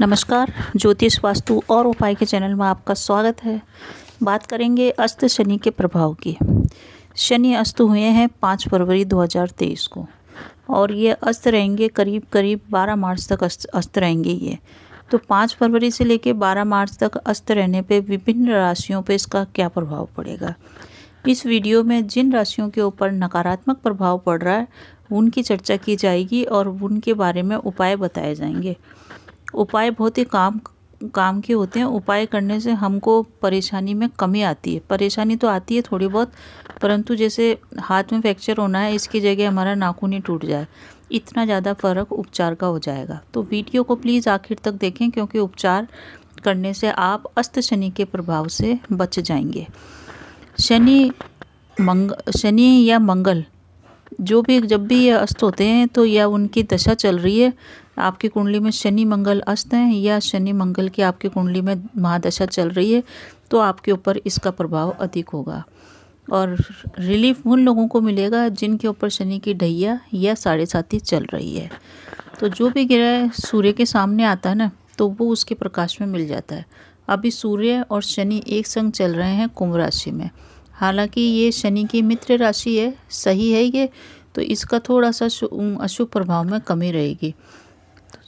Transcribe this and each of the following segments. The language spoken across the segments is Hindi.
नमस्कार ज्योतिष वास्तु और उपाय के चैनल में आपका स्वागत है बात करेंगे अस्त शनि के प्रभाव की शनि अस्त हुए हैं पाँच फरवरी 2023 को और ये अस्त रहेंगे करीब करीब 12 मार्च तक अस्त अस्त रहेंगे ये तो पाँच फरवरी से लेकर 12 मार्च तक अस्त रहने पे विभिन्न राशियों पे इसका क्या प्रभाव पड़ेगा इस वीडियो में जिन राशियों के ऊपर नकारात्मक प्रभाव पड़ रहा है उनकी चर्चा की जाएगी और उनके बारे में उपाय बताए जाएंगे उपाय बहुत ही काम काम के होते हैं उपाय करने से हमको परेशानी में कमी आती है परेशानी तो आती है थोड़ी बहुत परंतु जैसे हाथ में फ्रैक्चर होना है इसकी जगह हमारा नाखून ही टूट जाए इतना ज़्यादा फ़र्क उपचार का हो जाएगा तो वीडियो को प्लीज़ आखिर तक देखें क्योंकि उपचार करने से आप अस्त शनि के प्रभाव से बच जाएंगे शनि मंग शनि या मंगल जो भी जब भी ये अस्त होते हैं तो या उनकी दशा चल रही है आपकी कुंडली में शनि मंगल अस्त हैं या शनि मंगल की आपकी कुंडली में महादशा चल रही है तो आपके ऊपर इसका प्रभाव अधिक होगा और रिलीफ उन लोगों को मिलेगा जिनके ऊपर शनि की ढैया या साढ़े साथी चल रही है तो जो भी ग्रह सूर्य के सामने आता है ना तो वो उसके प्रकाश में मिल जाता है अभी सूर्य और शनि एक संग चल रहे हैं कुंभ राशि में हालांकि ये शनि की मित्र राशि है सही है ये तो इसका थोड़ा सा अशुभ प्रभाव में कमी रहेगी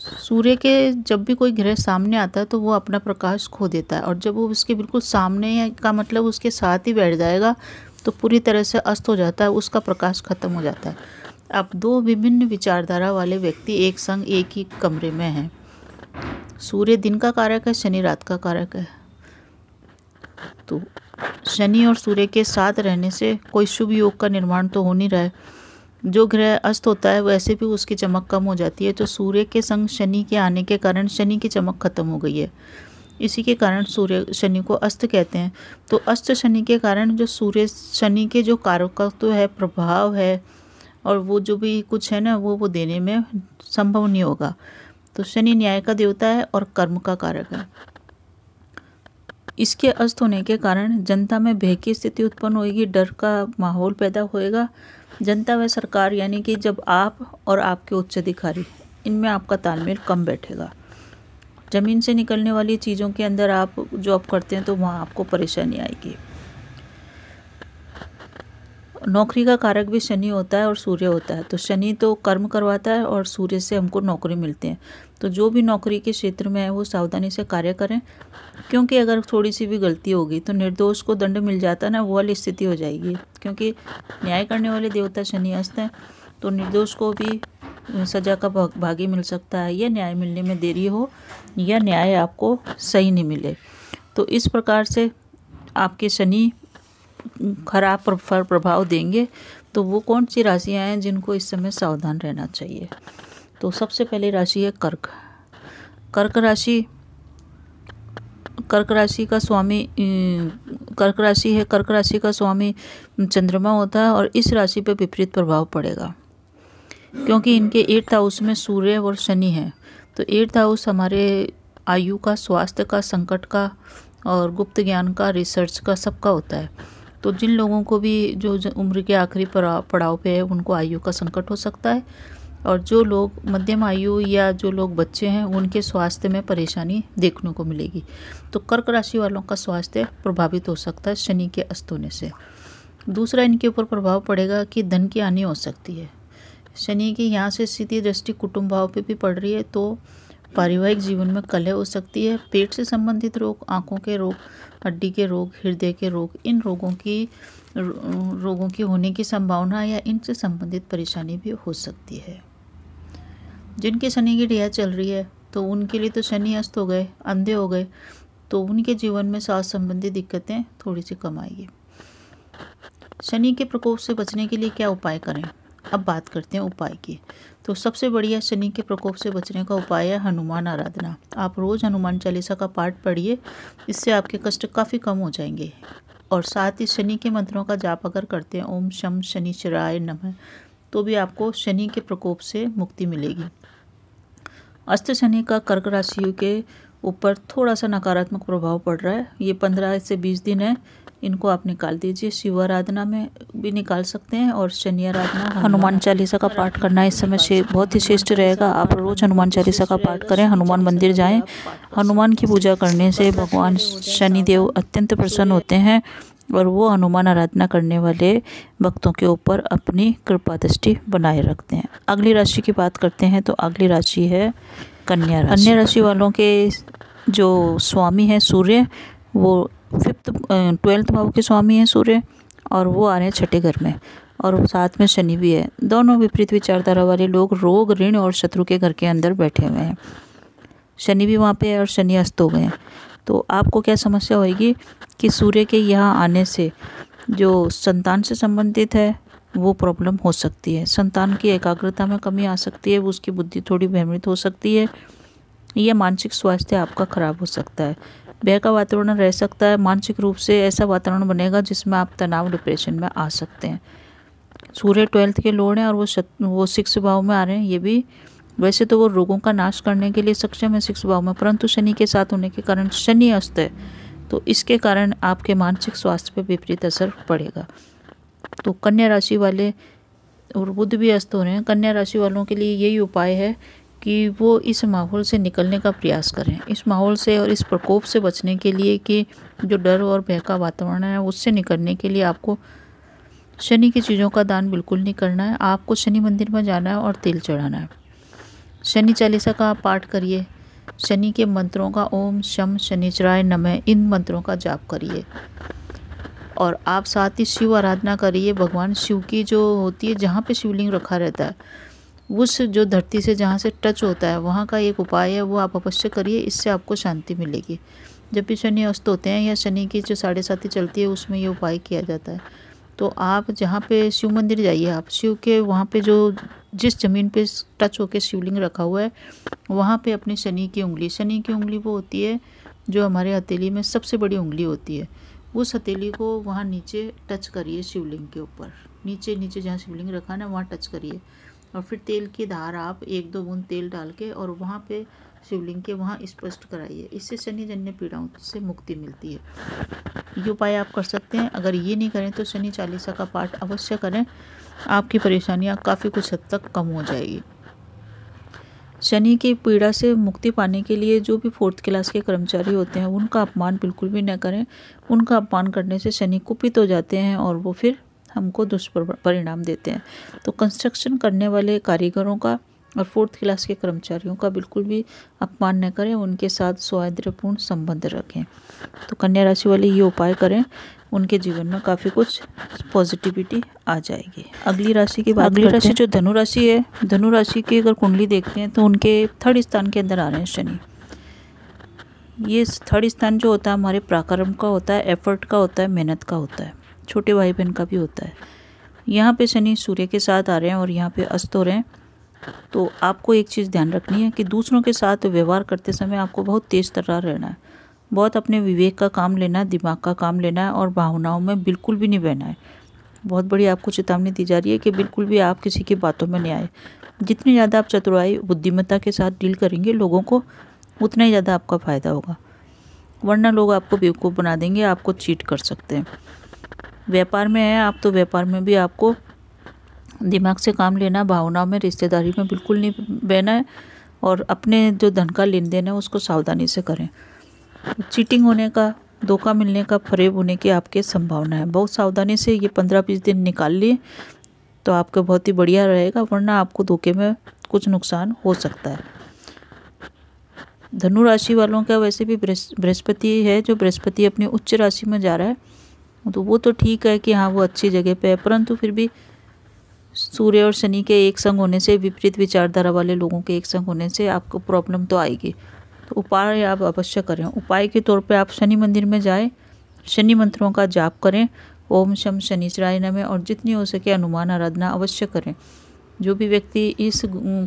सूर्य के जब भी कोई ग्रह सामने आता है तो वो अपना प्रकाश खो देता है और जब वो उसके बिल्कुल सामने का मतलब उसके साथ ही बैठ जाएगा तो पूरी तरह से अस्त हो जाता है उसका प्रकाश खत्म हो जाता है अब दो विभिन्न विचारधारा वाले व्यक्ति एक संग एक ही कमरे में हैं सूर्य दिन का कारक है शनि रात का कारक है तो शनि और सूर्य के साथ रहने से कोई शुभ योग का निर्माण तो हो नहीं रहा है जो ग्रह अस्त होता है वैसे भी उसकी चमक कम हो जाती है तो सूर्य के संग शनि के आने के कारण शनि की चमक खत्म हो गई है इसी के कारण सूर्य शनि को अस्त कहते हैं तो अस्त शनि के कारण जो सूर्य शनि के जो कारकत्व तो है प्रभाव है और वो जो भी कुछ है ना वो वो देने में संभव नहीं होगा तो शनि न्याय का देवता है और कर्म का कारक है इसके अस्त होने के कारण जनता में भय की स्थिति उत्पन्न होगी डर का माहौल पैदा होएगा जनता व सरकार यानी कि जब आप और आपके उच्च अधिकारी इनमें आपका तालमेल कम बैठेगा ज़मीन से निकलने वाली चीज़ों के अंदर आप जॉब करते हैं तो वहाँ आपको परेशानी आएगी नौकरी का कारक भी शनि होता है और सूर्य होता है तो शनि तो कर्म करवाता है और सूर्य से हमको नौकरी मिलती है तो जो भी नौकरी के क्षेत्र में है वो सावधानी से कार्य करें क्योंकि अगर थोड़ी सी भी गलती होगी तो निर्दोष को दंड मिल जाता है ना वो वाली स्थिति हो जाएगी क्योंकि न्याय करने वाले देवता शनि अस्त हैं तो निर्दोष को भी सजा का भागी मिल सकता है या न्याय मिलने में देरी हो या न्याय आपको सही नहीं मिले तो इस प्रकार से आपके शनि खराब प्रभाव देंगे तो वो कौन सी राशियाँ हैं जिनको इस समय सावधान रहना चाहिए तो सबसे पहले राशि है कर्क कर्क राशि कर्क राशि का स्वामी कर्क राशि है कर्क राशि का स्वामी चंद्रमा होता है और इस राशि पर विपरीत प्रभाव पड़ेगा क्योंकि इनके एट्थ हाउस में सूर्य और शनि है तो एट्थ हाउस हमारे आयु का स्वास्थ्य का संकट का और गुप्त ज्ञान का रिसर्च का सबका होता है तो जिन लोगों को भी जो उम्र के आखिरी पड़ाव पे है उनको आयु का संकट हो सकता है और जो लोग मध्यम आयु या जो लोग बच्चे हैं उनके स्वास्थ्य में परेशानी देखने को मिलेगी तो कर्क राशि वालों का स्वास्थ्य प्रभावित हो सकता है शनि के अस्त होने से दूसरा इनके ऊपर प्रभाव पड़ेगा कि धन की हानि हो सकती है शनि की यहाँ से सीधी दृष्टि कुटुंब भाव पे भी पड़ रही है तो पारिवारिक जीवन में कलह हो सकती है पेट से संबंधित रोग आंखों के रोग हड्डी के रोग हृदय के रोग इन रोगों की रोगों की होने की संभावना या इनसे संबंधित परेशानी भी हो सकती है जिनके शनि की डिया चल रही है तो उनके लिए तो शनि अस्त हो गए अंधे हो गए तो उनके जीवन में सांस संबंधी दिक्कतें थोड़ी सी कम आएगी शनि के प्रकोप से बचने के लिए क्या उपाय करें अब बात करते हैं उपाय की तो सबसे बढ़िया शनि के प्रकोप से बचने का उपाय है हनुमान आराधना आप रोज़ हनुमान चालीसा का पाठ पढ़िए इससे आपके कष्ट काफ़ी कम हो जाएंगे और साथ ही शनि के मंत्रों का जाप अगर करते हैं ओम शम शनि शराय नमः तो भी आपको शनि के प्रकोप से मुक्ति मिलेगी अस्त शनि का कर्क राशियों के ऊपर थोड़ा सा नकारात्मक प्रभाव पड़ रहा है ये पंद्रह से बीस दिन है इनको आप निकाल दीजिए शिव आराधना में भी निकाल सकते हैं और शनि आराधना हनुमान चालीसा का पाठ करना इस समय से बहुत ही श्रेष्ठ रहेगा आप रोज़ हनुमान चालीसा का पाठ करें हनुमान मंदिर जाएं हनुमान की पूजा करने से भगवान शनिदेव अत्यंत प्रसन्न होते हैं और वो हनुमान आराधना करने वाले भक्तों के ऊपर अपनी कृपा दृष्टि बनाए रखते हैं अगली राशि की बात करते हैं तो अगली राशि है कन्या राशि कन्या राशि वालों के जो स्वामी हैं सूर्य वो फिफ्थ ट्वेल्थ भाव के स्वामी हैं सूर्य और वो आ रहे हैं छठे घर में और साथ में शनि भी है दोनों विपरीत विचारधारा वाले लोग रोग ऋण और शत्रु के घर के अंदर बैठे हुए हैं शनि भी वहाँ पे है और शनि अस्त हो गए हैं तो आपको क्या समस्या होगी कि सूर्य के यहाँ आने से जो संतान से संबंधित है वो प्रॉब्लम हो सकती है संतान की एकाग्रता में कमी आ सकती है उसकी बुद्धि थोड़ी भ्रमित हो सकती है यह मानसिक स्वास्थ्य आपका ख़राब हो सकता है भय का वातावरण रह सकता है मानसिक रूप से ऐसा वातावरण बनेगा जिसमें आप तनाव डिप्रेशन में आ सकते हैं सूर्य ट्वेल्थ के लोड हैं और वो शत, वो सिक्स भाव में आ रहे हैं ये भी वैसे तो वो रोगों का नाश करने के लिए सक्षम है सिक्स भाव में परंतु शनि के साथ होने के कारण शनि अस्त है तो इसके कारण आपके मानसिक स्वास्थ्य पर विपरीत असर पड़ेगा तो कन्या राशि वाले और बुद्ध भी अस्त हो रहे हैं कन्या राशि वालों के लिए यही उपाय है कि वो इस माहौल से निकलने का प्रयास करें इस माहौल से और इस प्रकोप से बचने के लिए कि जो डर और भय का वातावरण है उससे निकलने के लिए आपको शनि की चीज़ों का दान बिल्कुल नहीं करना है आपको शनि मंदिर में जाना है और तेल चढ़ाना है शनि चालीसा का पाठ करिए शनि के मंत्रों का ओम शम शनिचराय नमः इन मंत्रों का जाप करिए और आप साथ ही शिव आराधना करिए भगवान शिव की जो होती है जहाँ पे शिवलिंग रखा रहता है उस जो धरती से जहाँ से टच होता है वहाँ का एक उपाय है वो आप अवश्य करिए इससे आपको शांति मिलेगी जब भी शनि अस्त होते हैं या शनि की जो साढ़े साथी चलती है उसमें ये उपाय किया जाता है तो आप जहाँ पे शिव मंदिर जाइए आप शिव के वहाँ पे जो जिस ज़मीन पे टच होकर शिवलिंग रखा हुआ है वहाँ पे अपनी शनि की उंगली शनि की उंगली वो होती है जो हमारे हथेली में सबसे बड़ी उंगली होती है उस हथेली को वहाँ नीचे टच करिए शिवलिंग के ऊपर नीचे नीचे जहाँ शिवलिंग रखा ना वहाँ टच करिए और फिर तेल की धार आप एक दो बूंद तेल डाल के और वहाँ पे शिवलिंग के वहाँ स्पष्ट कराइए इससे शनिजन्य पीड़ाओं से मुक्ति मिलती है ये उपाय आप कर सकते हैं अगर ये नहीं करें तो शनि चालीसा का पाठ अवश्य करें आपकी परेशानियाँ काफ़ी कुछ हद तक कम हो जाएगी शनि की पीड़ा से मुक्ति पाने के लिए जो भी फोर्थ क्लास के कर्मचारी होते हैं उनका अपमान बिल्कुल भी न करें उनका अपमान करने से शनि कुपित हो जाते हैं और वो फिर हमको दुष्परिणाम देते हैं तो कंस्ट्रक्शन करने वाले कारीगरों का और फोर्थ क्लास के कर्मचारियों का बिल्कुल भी अपमान न करें उनके साथ स्वाद्रपूर्ण संबंध रखें तो कन्या राशि वाले ये उपाय करें उनके जीवन में काफ़ी कुछ पॉजिटिविटी आ जाएगी अगली राशि की बात अगली राशि जो धनु राशि है धनु राशि की अगर कुंडली देखते हैं तो उनके थर्ड स्थान के अंदर आ रहे हैं शनि ये थर्ड स्थान जो होता है हमारे पराक्रम का होता है एफर्ट का होता है मेहनत का होता है छोटे भाई बहन का भी होता है यहाँ पे शनि सूर्य के साथ आ रहे हैं और यहाँ पे अस्त हो रहे हैं तो आपको एक चीज़ ध्यान रखनी है कि दूसरों के साथ व्यवहार करते समय आपको बहुत तेज़ तर्रार रहना है बहुत अपने विवेक का काम लेना है दिमाग का काम लेना है और भावनाओं में बिल्कुल भी नहीं बहना है बहुत बड़ी आपको चेतावनी दी जा रही है कि बिल्कुल भी आप किसी की बातों में नहीं आए जितनी ज़्यादा आप चतुराई बुद्धिमत्ता के साथ डील करेंगे लोगों को उतना ही ज़्यादा आपका फ़ायदा होगा वरना लोग आपको बेवकूफ़ बना देंगे आपको चीट कर सकते हैं व्यापार में है आप तो व्यापार में भी आपको दिमाग से काम लेना भावनाओं में रिश्तेदारी में बिल्कुल नहीं बहना है और अपने जो धन का लेन देन है उसको सावधानी से करें चीटिंग होने का धोखा मिलने का फरेब होने की आपके संभावना है बहुत सावधानी से ये पंद्रह बीस दिन निकाल लिए तो आपका बहुत ही बढ़िया रहेगा वरना आपको धोखे में कुछ नुकसान हो सकता है धनु राशि वालों का वैसे भी बृहस्पति है जो बृहस्पति अपनी उच्च राशि में जा रहा है तो वो तो ठीक है कि हाँ वो अच्छी जगह पे है परंतु फिर भी सूर्य और शनि के एक संग होने से विपरीत विचारधारा वाले लोगों के एक संग होने से आपको प्रॉब्लम तो आएगी तो उपाय आप अवश्य करें उपाय के तौर पे आप शनि मंदिर में जाएं शनि मंत्रों का जाप करें ओम शम शनिचराय नमें और जितनी हो सके हनुमान आराधना अवश्य करें जो भी व्यक्ति इस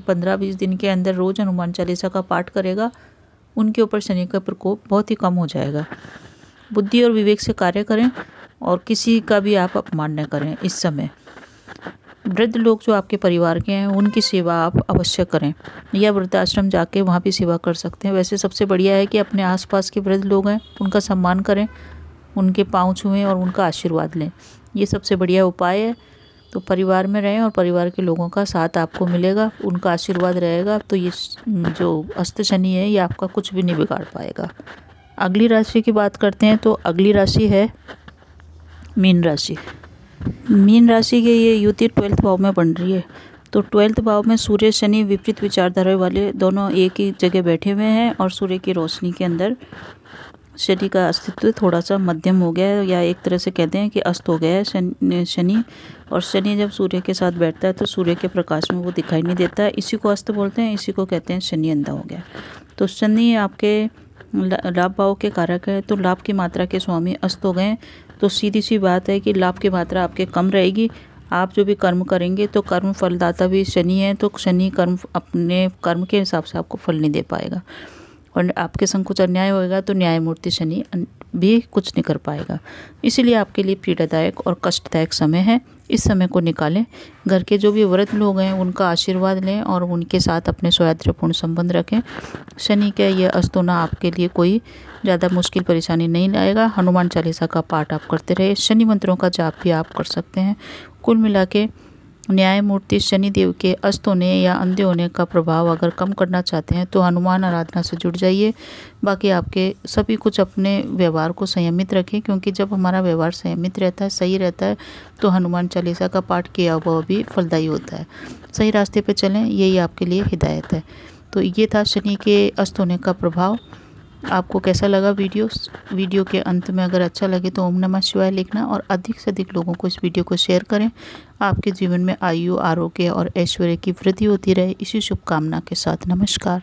पंद्रह बीस दिन के अंदर रोज़ हनुमान चालीसा का पाठ करेगा उनके ऊपर शनि का प्रकोप बहुत ही कम हो जाएगा बुद्धि और विवेक से कार्य करें और किसी का भी आप अपमान न करें इस समय वृद्ध लोग जो आपके परिवार के हैं उनकी सेवा आप अवश्य करें या वृद्धाश्रम जाके वहाँ भी सेवा कर सकते हैं वैसे सबसे बढ़िया है कि अपने आसपास के वृद्ध लोग हैं उनका सम्मान करें उनके पाँव छुएँ और उनका आशीर्वाद लें ये सबसे बढ़िया उपाय है तो परिवार में रहें और परिवार के लोगों का साथ आपको मिलेगा उनका आशीर्वाद रहेगा तो ये जो अस्त शनि है ये आपका कुछ भी नहीं बिगाड़ पाएगा अगली राशि की बात करते हैं तो अगली राशि है मीन राशि मीन राशि के ये युति ट्वेल्थ भाव में बन रही है तो ट्वेल्थ भाव में सूर्य शनि विपरीत विचारधारा वाले दोनों एक ही जगह बैठे हुए हैं और सूर्य की रोशनी के अंदर शनि का अस्तित्व थोड़ा सा मध्यम हो गया है या एक तरह से कहते हैं कि अस्त हो गया है शनि शनि और शनि जब सूर्य के साथ बैठता है तो सूर्य के प्रकाश में वो दिखाई नहीं देता है इसी को अस्त बोलते हैं इसी को कहते हैं शनि अंधा हो गया तो शनि आपके लाभ भाव के कारक है तो लाभ की मात्रा के स्वामी अस्त हो गए तो सीधी सी बात है कि लाभ की मात्रा आपके कम रहेगी आप जो भी कर्म करेंगे तो कर्म फलदाता भी शनि है तो शनि कर्म अपने कर्म के हिसाब से आपको फल नहीं दे पाएगा और आपके संग कुछ अन्याय होएगा तो न्यायमूर्ति शनि भी कुछ नहीं कर पाएगा इसीलिए आपके लिए पीड़ादायक और कष्टदायक समय है इस समय को निकालें घर के जो भी व्रत लोग हैं उनका आशीर्वाद लें और उनके साथ अपने सौहार्द्रपूर्ण संबंध रखें शनि का यह होना आपके लिए कोई ज़्यादा मुश्किल परेशानी नहीं लाएगा हनुमान चालीसा का पाठ आप करते रहे शनि मंत्रों का जाप भी आप कर सकते हैं कुल मिला के न्यायमूर्ति शनिदेव के अस्त होने या अंधे होने का प्रभाव अगर कम करना चाहते हैं तो हनुमान आराधना से जुड़ जाइए बाकी आपके सभी कुछ अपने व्यवहार को संयमित रखें क्योंकि जब हमारा व्यवहार संयमित रहता है सही रहता है तो हनुमान चालीसा का पाठ किया हुआ भी फलदायी होता है सही रास्ते पर चलें यही आपके लिए हिदायत है तो ये था शनि के अस्त होने का प्रभाव आपको कैसा लगा वीडियो वीडियो के अंत में अगर अच्छा लगे तो ओम नमः शिवाय लिखना और अधिक से अधिक लोगों को इस वीडियो को शेयर करें आपके जीवन में आयु आरोग्य और ऐश्वर्य की वृद्धि होती रहे इसी शुभकामना के साथ नमस्कार